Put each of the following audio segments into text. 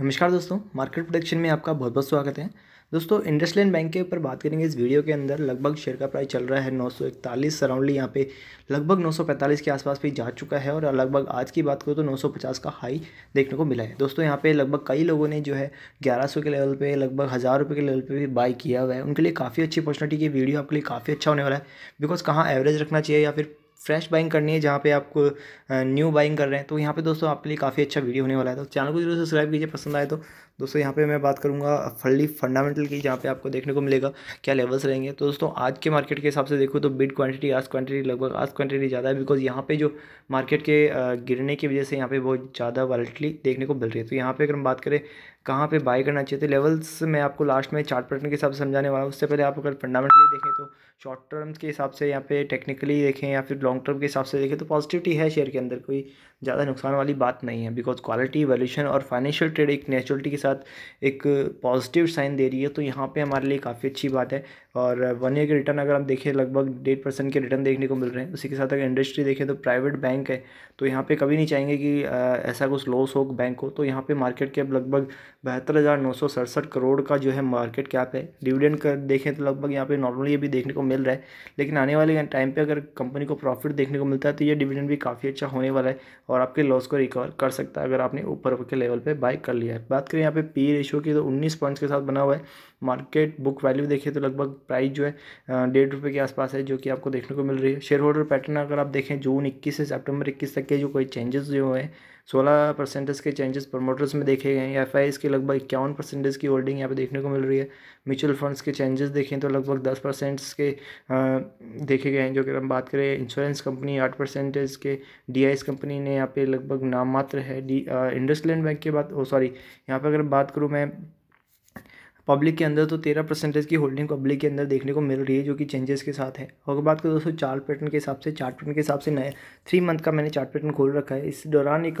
नमस्कार दोस्तों market production में आपका बहुत बहुत स्वागत है दोस्तों इंडस्ट्रियन बैंक के ऊपर बात करेंगे इस वीडियो के अंदर लगभग शेयर का प्राइस चल रहा है नौ सौ इकतालीस सराउंडली यहाँ पे लगभग 945 के आसपास भी जा चुका है और लगभग आज की बात करो तो 950 का हाई देखने को मिला है दोस्तों यहाँ पे लगभग कई लोगों ने जो है 1100 के लेवल पे लगभग हज़ार रुपये के लेवल पर भी बाई किया हुआ है उनके लिए काफ़ी अच्छी अपॉर्चुनिटी की वीडियो आपके लिए काफ़ी अच्छा होने वाला है बिकॉज कहाँ एवरेज रखना चाहिए या फिर फ्रेश बाइंग करनी है जहाँ पे आप न्यू बाइंग कर रहे हैं तो यहाँ पे दोस्तों आपके लिए काफ़ी अच्छा वीडियो होने वाला है तो चैनल को जरूर सब्सक्राइब कीजिए पसंद आए तो दोस्तों यहाँ पे मैं बात करूँगा फल्ली फंडामेंटल की जहाँ पे आपको देखने को मिलेगा क्या लेवल्स रहेंगे तो दोस्तों आज के मार्केट के हिसाब से देखो तो बिड क्वान्टिटी आज क्वान्टिटी लगभग आज क्वान्टिटी ज़्यादा है बिकॉज यहाँ पर जो मार्केट के गिरने की वजह से यहाँ पर बहुत ज़्यादा वालिटली देखने को मिल रही है तो यहाँ पर अगर हम बात करें कहाँ पे बाई करना चाहिए तो लेवल्स मैं आपको लास्ट में चार्ट पैटर्न के हिसाब से समझाने वाला हूँ उससे पहले आप अगर फंडामेंटली देखें तो शॉर्ट टर्म के हिसाब से यहाँ पे टेक्निकली देखें या फिर लॉन्ग टर्म के हिसाब से देखें तो पॉजिटिविटी है शेयर के अंदर कोई ज़्यादा नुकसान वाली बात नहीं है बिकॉज क्वालिटी वैल्यूशन और फाइनेंशियल ट्रेड एक नेचुरलिटी के साथ एक पॉजिटिव साइन दे रही है तो यहाँ पर हमारे लिए काफ़ी अच्छी बात है और वन ईयर के रिटर्न अगर हम देखें लगभग डेढ़ परसेंट के रिटर्न देखने को मिल रहे हैं उसी के साथ अगर इंडस्ट्री देखें तो प्राइवेट बैंक है तो यहाँ पर कभी नहीं चाहेंगे कि ऐसा कुछ लॉस हो बैंक को तो यहाँ पर मार्केट के अब लगभग बहत्तर हज़ार नौ सौ सड़सठ करोड़ का जो है मार्केट कैप है डिविडेंड कर देखें तो लगभग यहाँ पे नॉर्मली ये भी देखने को मिल रहा है लेकिन आने वाले टाइम पे अगर कंपनी को प्रॉफिट देखने को मिलता है तो ये डिविडेंड भी काफ़ी अच्छा होने वाला है और आपके लॉस को रिकवर कर सकता है अगर आपने ऊपर के लेवल पर बाई कर लिया है बात करें यहाँ पे पी रेशियो की तो उन्नीस पॉइंट्स के साथ बना हुआ है मार्केट बुक वैल्यू देखिए तो लगभग प्राइस जो है डेढ़ रुपये के आसपास है जो कि आपको देखने को मिल रही है शेयर होल्डर पैटर्न अगर आप देखें जून इक्कीस से सेप्टेम्बर इक्कीस तक के जो कोई चेंजेस जो हैं सोलह परसेंटेज के चेंजेस प्रमोटर्स में देखे गए हैं एफ आई के लगभग इक्यावन परसेंटेज की होल्डिंग यहाँ पे देखने को मिल रही है म्यूचुअल फंड्स के चेंजेस देखें तो लगभग दस परसेंट के देखे गए हैं जो कि हम बात करें इंश्योरेंस कंपनी आठ परसेंटेज के डी आई एस कंपनी ने यहाँ पे लगभग नाम मात्र है डी इंडस्ट बैंक की बात ओ सॉरी यहाँ पर अगर बात करूँ मैं पब्लिक के अंदर तो तेरह परसेंटेज की होल्डिंग पब्लिक के अंदर देखने को मिल रही है जो कि चेंजेस के साथ है और बात करें दोस्तों चार्ट पैटर्न के हिसाब से चार्ट पैटर्न के हिसाब से नया थ्री मंथ का मैंने चार्ट पैटर्न खोल रखा है इस दौरान एक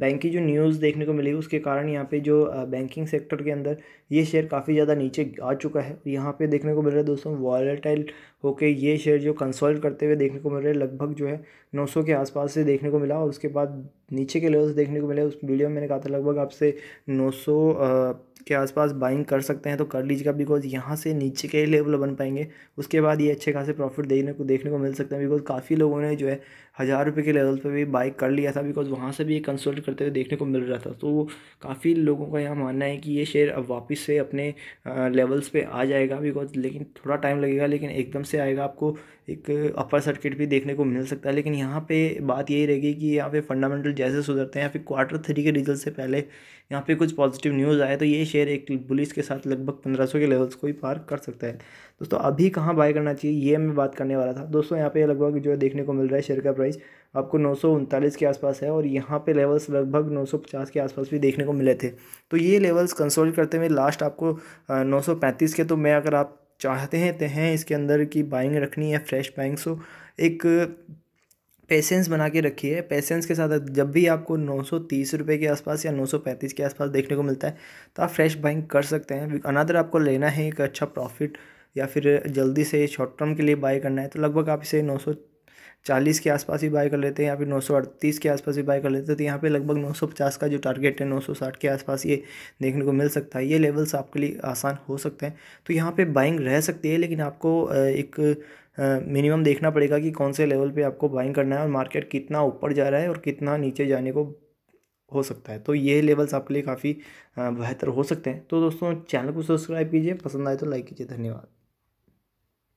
बैंक की जो न्यूज़ देखने को मिली उसके कारण यहाँ पे जो बैंकिंग सेक्टर के अंदर ये शेयर काफ़ी ज़्यादा नीचे आ चुका है यहाँ पर देखने को मिल रहा है दोस्तों वॉलेटाइल होकर ये शेयर जो कंसोल्ट करते हुए देखने को मिल रहे लगभग जो है नौ के आसपास से देखने को मिला और उसके बाद नीचे के लेवल्स देखने को मिले उस वीडियो में मैंने कहा था लगभग आपसे नौ के आसपास बाइंग कर सकते हैं तो कर लीजिएगा बिकॉज यहाँ से नीचे के लेवल बन पाएंगे उसके बाद ये अच्छे खासे प्रॉफिट देखने को देखने को मिल सकते हैं बिकॉज काफ़ी लोगों ने जो है हज़ार रुपये के लेवल पर भी बाइक कर लिया था बिकॉज वहाँ से भी ये कंसल्ट करते हुए देखने को मिल रहा था तो काफ़ी लोगों का यह मानना है कि ये शेयर अब वापस से अपने लेवल्स पे आ जाएगा बिकॉज लेकिन थोड़ा टाइम लगेगा लेकिन एकदम से आएगा आपको एक अपर सर्किट भी देखने को मिल सकता है लेकिन यहाँ पे बात यही रहेगी कि यहाँ पे फंडामेंटल जैसे सुधरते हैं या फिर क्वार्टर थ्री के रिजल्ट से पहले यहाँ पे कुछ पॉजिटिव न्यूज़ आए तो ये शेयर एक बुलिस के साथ लगभग पंद्रह सौ के लेवल्स को ही पार कर सकता है दोस्तों अभी कहाँ बाय करना चाहिए ये मैं बात करने वाला था दोस्तों यहाँ पे लगभग जो है देखने को मिल रहा है शेयर का प्राइस आपको नौ के आसपास है और यहाँ पे लेवल्स लगभग 950 के आसपास भी देखने को मिले थे तो ये लेवल्स कंसोल करते हुए लास्ट आपको 935 के तो मैं अगर आप चाहते हैं तो हैं इसके अंदर की बाइंग रखनी है फ्रेश बाइंग सो एक पेशेंस बना के रखी है पेशेंस के साथ जब भी आपको नौ सौ तीस रुपये के आसपास या नौ सौ पैंतीस के आसपास देखने को मिलता है तो आप फ्रेश बाइंग कर सकते हैं अनादर आपको लेना है एक अच्छा प्रॉफिट या फिर जल्दी से शॉर्ट टर्म के लिए बाय करना है तो लगभग आप इसे नौ सौ चालीस के आसपास ही बाय कर लेते हैं या फिर नौ सौ अड़तीस के आसपास ही बाय कर लेते हैं तो यहाँ पे लगभग नौ सौ पचास का जो टारगेट है नौ सौ साठ के आसपास ये देखने को मिल सकता है ये लेवल्स आपके लिए आसान हो सकते हैं तो यहाँ पे बाइंग रह सकती है लेकिन आपको एक मिनिमम देखना पड़ेगा कि कौन से लेवल पर आपको बाइंग करना है और मार्केट कितना ऊपर जा रहा है और कितना नीचे जाने को हो सकता है तो ये लेवल्स आपके लिए काफ़ी बेहतर हो सकते हैं तो दोस्तों चैनल को सब्सक्राइब कीजिए पसंद आए तो लाइक कीजिए धन्यवाद